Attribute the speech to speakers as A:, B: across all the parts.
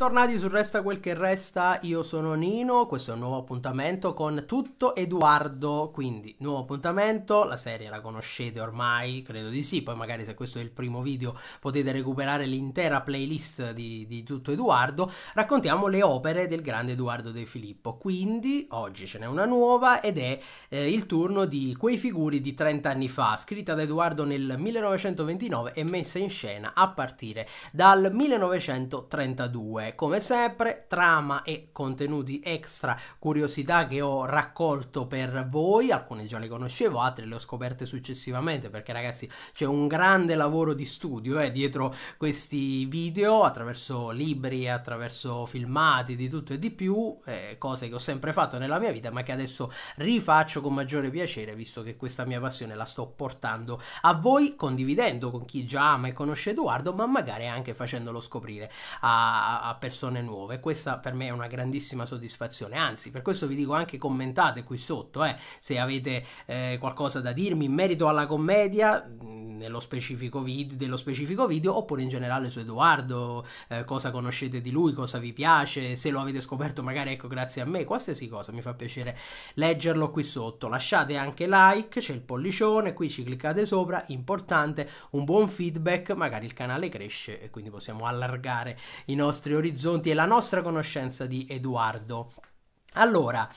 A: Bentornati su Resta quel che resta, io sono Nino, questo è un nuovo appuntamento con tutto Edoardo, quindi nuovo appuntamento, la serie la conoscete ormai, credo di sì, poi magari se questo è il primo video potete recuperare l'intera playlist di, di tutto Edoardo, raccontiamo le opere del grande Edoardo De Filippo, quindi oggi ce n'è una nuova ed è eh, il turno di Quei figuri di 30 anni fa, scritta da Edoardo nel 1929 e messa in scena a partire dal 1932 come sempre trama e contenuti extra, curiosità che ho raccolto per voi, alcune già le conoscevo, altre le ho scoperte successivamente perché ragazzi c'è un grande lavoro di studio eh, dietro questi video attraverso libri, attraverso filmati, di tutto e di più, eh, cose che ho sempre fatto nella mia vita ma che adesso rifaccio con maggiore piacere visto che questa mia passione la sto portando a voi condividendo con chi già ama e conosce Edoardo ma magari anche facendolo scoprire a persone nuove. Questa per me è una grandissima soddisfazione, anzi per questo vi dico anche commentate qui sotto eh, se avete eh, qualcosa da dirmi in merito alla commedia nello specifico video, dello specifico video oppure in generale su Edoardo, eh, cosa conoscete di lui, cosa vi piace, se lo avete scoperto magari ecco grazie a me, qualsiasi cosa, mi fa piacere leggerlo qui sotto. Lasciate anche like, c'è il pollicione, qui ci cliccate sopra, importante, un buon feedback, magari il canale cresce e quindi possiamo allargare i nostri orizzonti e la nostra conoscenza di Edoardo. Allora,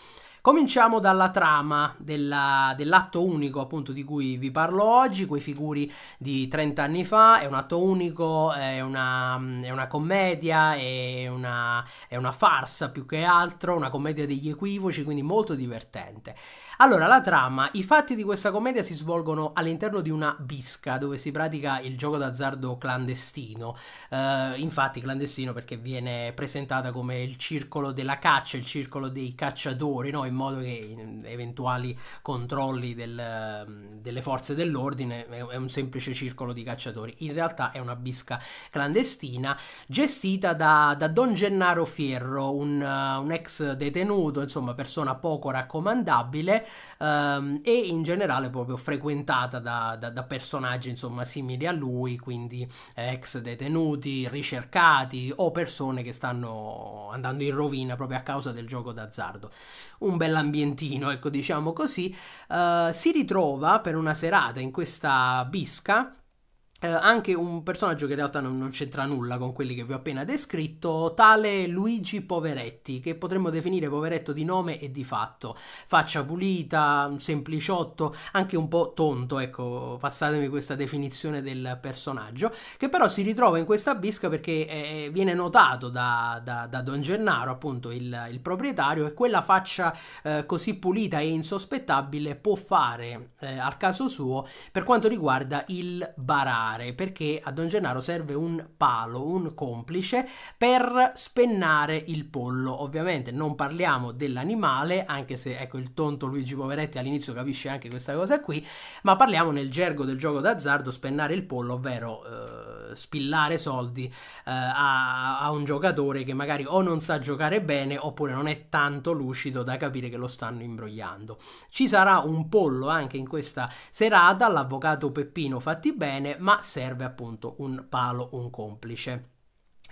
A: Cominciamo dalla trama della, dell'atto unico appunto di cui vi parlo oggi, quei figuri di 30 anni fa, è un atto unico, è una, è una commedia, è una, è una farsa più che altro, una commedia degli equivoci, quindi molto divertente. Allora, la trama, i fatti di questa commedia si svolgono all'interno di una bisca dove si pratica il gioco d'azzardo clandestino. Uh, infatti, clandestino perché viene presentata come il circolo della caccia, il circolo dei cacciatori, no? in modo che eventuali controlli del, delle forze dell'ordine è un semplice circolo di cacciatori. In realtà è una bisca clandestina gestita da, da Don Gennaro Fierro, un, un, ex detenuto, insomma persona poco raccomandabile ehm, e in generale proprio frequentata da, da, da personaggi insomma simili a lui, quindi eh, ex detenuti, ricercati o persone che stanno andando in rovina proprio a causa del gioco d'azzardo. Un bell'ambientino, ecco diciamo così, uh, si ritrova per una serata in questa bisca eh, anche un personaggio che in realtà non, non, c'entra nulla con quelli che vi ho appena descritto, tale Luigi Poveretti, che potremmo definire poveretto di nome e di fatto. Faccia pulita, un sempliciotto, anche un po' tonto, ecco, passatemi questa definizione del personaggio, che però si ritrova in questa bisca perché eh, eh viene notato da, da, da, Don Gennaro, appunto il, il proprietario, e quella faccia eh, così pulita e insospettabile può fare eh, al caso suo per quanto riguarda il barale spennare perché a Don Gennaro serve un palo, un complice per spennare il pollo. Ovviamente non parliamo dell'animale, anche se ecco il tonto Luigi Poveretti all'inizio capisce anche questa cosa qui, ma parliamo nel gergo del gioco d'azzardo spennare il pollo, ovvero... Eh, spillare soldi eh, a, a, un giocatore che magari o non sa giocare bene oppure non è tanto lucido da capire che lo stanno imbrogliando. Ci sarà un pollo anche in questa serata, l'avvocato Peppino fatti bene, ma serve appunto un palo, un complice.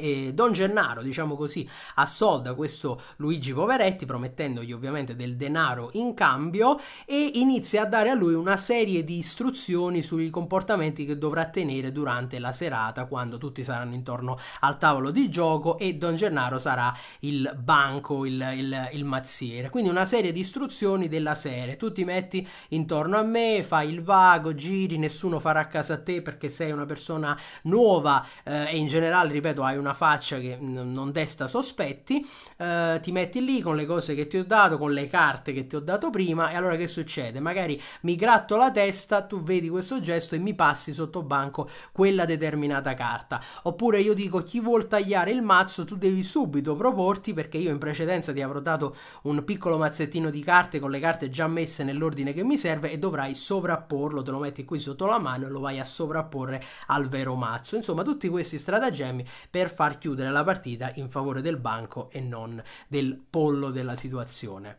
A: E Don Gennaro, diciamo così, assolda questo Luigi Poveretti promettendogli ovviamente del denaro in cambio e inizia a dare a lui una serie di istruzioni sui comportamenti che dovrà tenere durante la serata quando tutti saranno intorno al tavolo di gioco e Don Gennaro sarà il banco, il, il, il mazziere. Quindi una serie di istruzioni della serie. Tu ti metti intorno a me, fai il vago, giri, nessuno farà a casa a te perché sei una persona nuova eh, e in generale, ripeto, hai una una faccia che non desta sospetti, eh, ti metti lì con le cose che ti ho dato, con le carte che ti ho dato prima e allora che succede? Magari mi gratto la testa, tu vedi questo gesto e mi passi sotto banco quella determinata carta. Oppure io dico chi vuol tagliare il mazzo, tu devi subito proporti perché io in precedenza ti avrò dato un piccolo mazzettino di carte con le carte già messe nell'ordine che mi serve e dovrai sovrapporlo, te lo metti qui sotto la mano e lo vai a sovrapporre al vero mazzo. Insomma, tutti questi stratagemmi per far chiudere la partita in favore del banco e non del pollo della situazione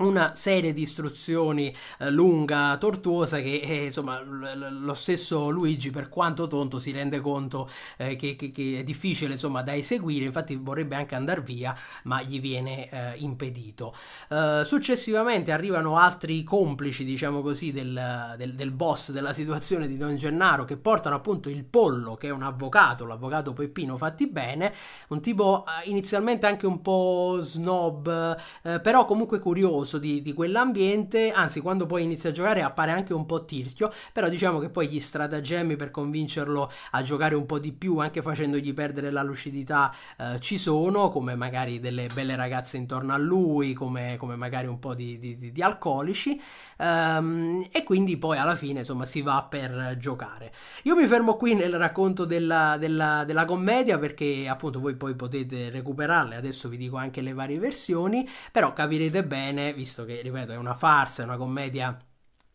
A: una serie di istruzioni eh, lunga, tortuosa, che eh, insomma l- lo stesso Luigi, per quanto tonto, si rende conto eh, che, che, che, è difficile insomma da eseguire, infatti vorrebbe anche andare via, ma gli viene eh, impedito. Eh, successivamente arrivano altri complici, diciamo così, del, del, del, boss della situazione di Don Gennaro, che portano appunto il pollo, che è un avvocato, l'avvocato Peppino fatti bene, un tipo eh, inizialmente anche un po' snob, però comunque curioso curioso di, di quell'ambiente, anzi quando poi inizia a giocare appare anche un po' tirchio, però diciamo che poi gli stratagemmi per convincerlo a giocare un po' di più, anche facendogli perdere la lucidità, eh, ci sono, come magari delle belle ragazze intorno a lui, come, come magari un po' di, di, di alcolici, ehm, e quindi poi alla fine insomma si va per giocare. Io mi fermo qui nel racconto della, della, della commedia perché appunto voi poi potete recuperarle, adesso vi dico anche le varie versioni, però capirete bene visto che, ripeto, è una farsa, è una commedia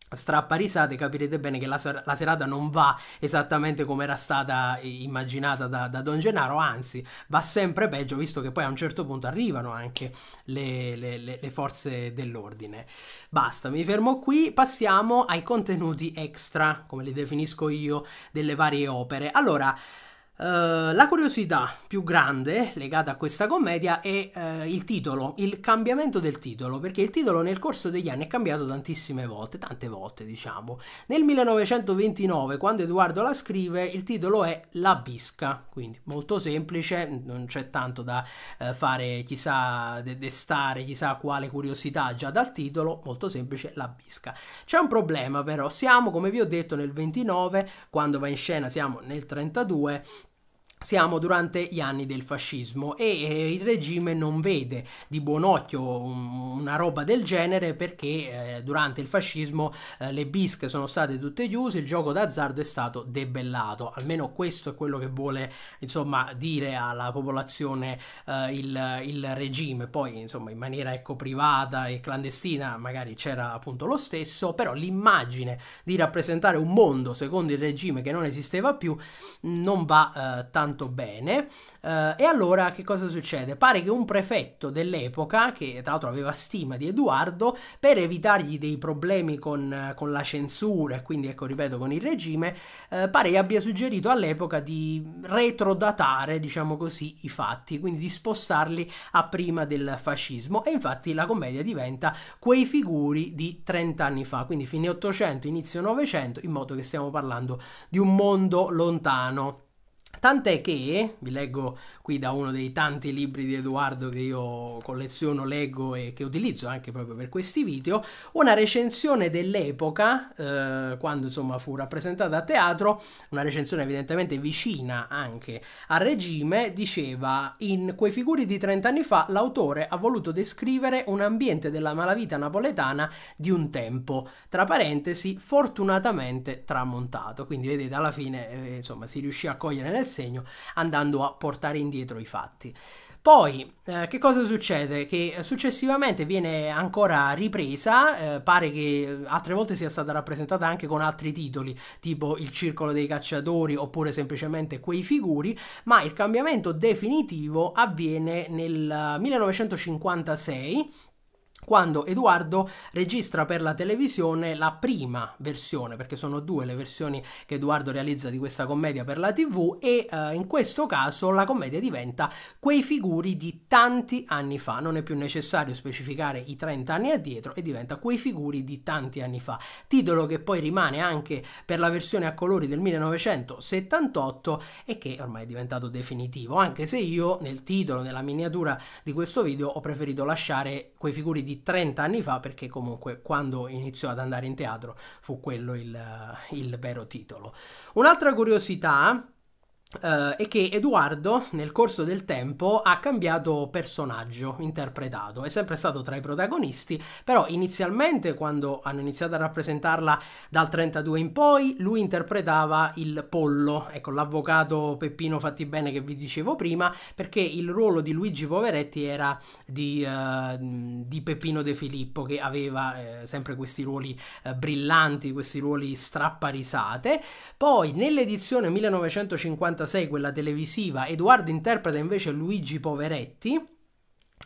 A: strapparisate capirete bene che la, ser la, serata non va esattamente come era stata immaginata da, da, Don Gennaro anzi va sempre peggio visto che poi a un certo punto arrivano anche le, le, le, le forze dell'ordine basta mi fermo qui passiamo ai contenuti extra come li definisco io delle varie opere allora Uh, la curiosità più grande legata a questa commedia è uh, il titolo, il cambiamento del titolo, perché il titolo nel corso degli anni è cambiato tantissime volte, tante volte diciamo. Nel 1929, quando Edoardo la scrive, il titolo è La Bisca, quindi molto semplice, non c'è tanto da uh, fare chissà, destare chissà quale curiosità già dal titolo, molto semplice La Bisca. C'è un problema però, siamo come vi ho detto nel 29, quando va in scena siamo nel 32, siamo durante gli anni del fascismo e il regime non vede di buon occhio una roba del genere perché eh, durante il fascismo eh, le bische sono state tutte chiuse, il gioco d'azzardo è stato debellato, almeno questo è quello che vuole insomma dire alla popolazione eh, il, il, regime, poi insomma in maniera ecco privata e clandestina magari c'era appunto lo stesso, però l'immagine di rappresentare un mondo secondo il regime che non esisteva più non va eh, tanto tanto bene. Eh, e allora che cosa succede? Pare che un prefetto dell'epoca, che tra l'altro aveva stima di Edoardo, per evitargli dei problemi con, eh, con la censura e quindi, ecco, ripeto, con il regime, eh, pare gli abbia suggerito all'epoca di retrodatare, diciamo così, i fatti, quindi di spostarli a prima del fascismo. E infatti la commedia diventa quei figuri di 30 anni fa, quindi fine 800, inizio 900, in modo che stiamo parlando di un mondo lontano. Tant'è che, vi leggo qui da uno dei tanti libri di Edoardo che io colleziono, leggo e che utilizzo anche proprio per questi video, una recensione dell'epoca, eh, quando insomma fu rappresentata a teatro, una recensione evidentemente vicina anche al regime, diceva in quei figuri di 30 anni fa l'autore ha voluto descrivere un ambiente della malavita napoletana di un tempo, tra parentesi fortunatamente tramontato, quindi vedete alla fine eh, insomma si riuscì a cogliere nel segno andando a portare in indietro i fatti. Poi, eh, che cosa succede? Che successivamente viene ancora ripresa, eh, pare che altre volte sia stata rappresentata anche con altri titoli, tipo Il Circolo dei Cacciatori oppure semplicemente Quei Figuri, ma il cambiamento definitivo avviene nel 1956 eh, quando Edoardo registra per la televisione la prima versione, perché sono due le versioni che Edoardo realizza di questa commedia per la tv e eh, in questo caso la commedia diventa quei figuri di tanti anni fa, non è più necessario specificare i 30 anni addietro e diventa quei figuri di tanti anni fa, titolo che poi rimane anche per la versione a colori del 1978 e che ormai è diventato definitivo, anche se io nel titolo, nella miniatura di questo video ho preferito lasciare quei figuri di di 30 anni fa, perché comunque quando iniziò ad andare in teatro fu quello il, il vero titolo. Un'altra curiosità Uh, eh, è che Edoardo nel corso del tempo ha cambiato personaggio interpretato, è sempre stato tra i protagonisti, però inizialmente quando hanno iniziato a rappresentarla dal 32 in poi, lui interpretava il pollo, ecco l'avvocato Peppino Fattibene che vi dicevo prima, perché il ruolo di Luigi Poveretti era di, uh, di Peppino De Filippo che aveva eh, sempre questi ruoli eh, brillanti, questi ruoli strapparisate, poi nell'edizione 1950 1986, quella televisiva, Edoardo interpreta invece Luigi Poveretti.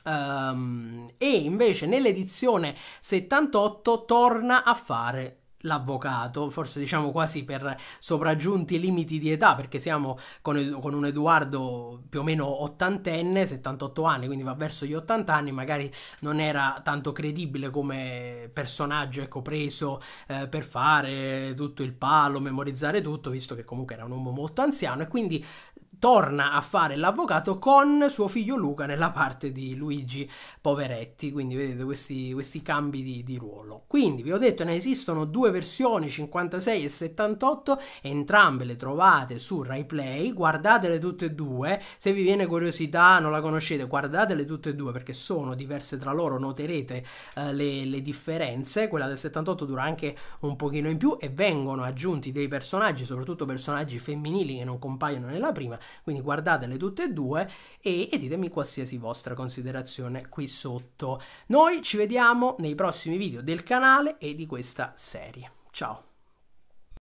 A: Um, e invece nell'edizione 78 torna a fare l'avvocato, forse diciamo quasi per sopraggiunti limiti di età, perché siamo con, con, un Edoardo più o meno ottantenne, 78 anni, quindi va verso gli 80 anni, magari non era tanto credibile come personaggio ecco, preso eh, per fare tutto il palo, memorizzare tutto, visto che comunque era un uomo molto anziano e quindi torna a fare l'avvocato con suo figlio Luca nella parte di Luigi Poveretti, quindi vedete questi, questi cambi di, di, ruolo. Quindi vi ho detto ne esistono due versioni 56 e 78, entrambe le trovate su RaiPlay, guardatele tutte e due, se vi viene curiosità non la conoscete guardatele tutte e due perché sono diverse tra loro, noterete eh, le, le differenze, quella del 78 dura anche un pochino in più e vengono aggiunti dei personaggi, soprattutto personaggi femminili che non compaiono nella prima, quindi guardatele tutte e due e, e ditemi qualsiasi vostra considerazione qui sotto. Noi ci vediamo nei prossimi video del canale e di questa serie. Ciao!